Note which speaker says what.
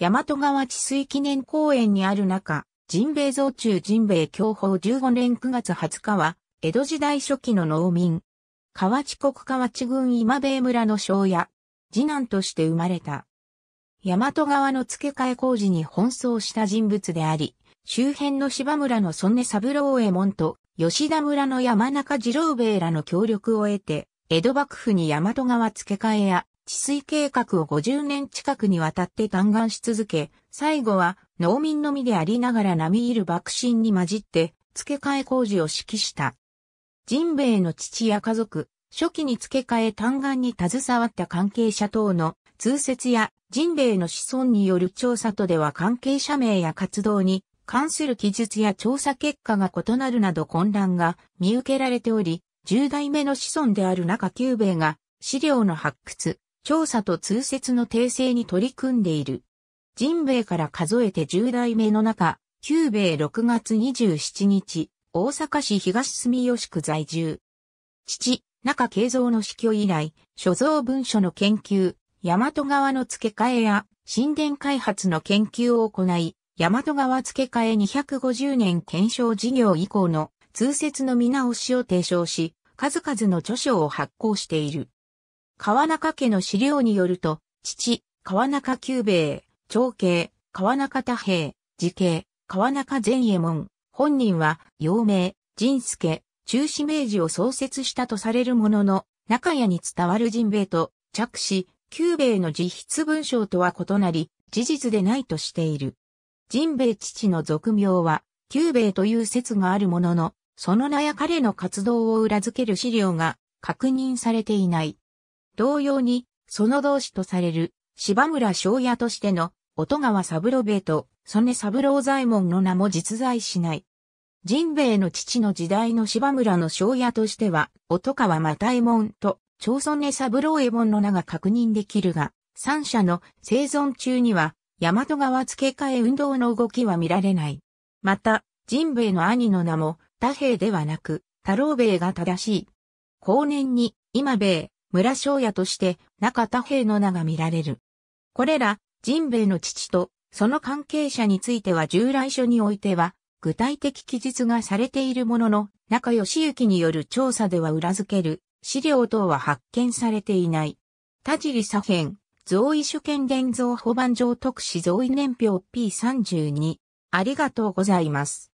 Speaker 1: 大和川治水記念公園にある中、神米造中神米享保15年9月20日は、江戸時代初期の農民。河内国河内郡今米村の庄屋。次男として生まれた。大和川の付け替え工事に奔走した人物であり、周辺の芝村の曽根三郎右衛門と吉田村の山中次郎兵衛らの協力を得て、江戸幕府に大和川付け替えや治水計画を50年近くにわたって嘆願し続け、最後は農民のみでありながら並みいる爆心に混じって付け替え工事を指揮した。ン兵イの父や家族、初期に付け替え嘆願に携わった関係者等の通説やン兵イの子孫による調査とでは関係者名や活動に関する記述や調査結果が異なるなど混乱が見受けられており、10代目の子孫である中久兵衛が資料の発掘、調査と通説の訂正に取り組んでいる。人米から数えて10代目の中、旧米6月27日、大阪市東住吉区在住。父、中慶三の死去以来、所蔵文書の研究、大和川の付け替えや、神殿開発の研究を行い、大和川付け替え250年検証事業以降の通説の見直しを提唱し、数々の著書を発行している。川中家の資料によると、父、川中久兵衛、長兄、川中太平、次兄、川中善右衛門、本人は、陽明、仁助、中止明治を創設したとされるものの、中屋に伝わる人兵衛と、着手、久兵衛の自筆文章とは異なり、事実でないとしている。仁兵衛父の俗名は、久兵衛という説があるものの、その名や彼の活動を裏付ける資料が確認されていない。同様に、その同志とされる、芝村昭也としての、音川三郎兵衛と、曽根三郎左衛門の名も実在しない。神兵衛の父の時代の芝村の昭也としては、音川又右衛門と、長曽根三郎右衛門の名が確認できるが、三者の生存中には、大和川付け替え運動の動きは見られない。また、神兵衛の兄の名も、太兵ではなく、太郎兵衛が正しい。後年に、今兵衛、村庄屋として中田平の名が見られる。これら、人兵衛の父と、その関係者については従来書においては、具体的記述がされているものの、中義行による調査では裏付ける資料等は発見されていない。田尻左辺、贈位主権現像保番上特使贈位年表 P32。ありがとうございます。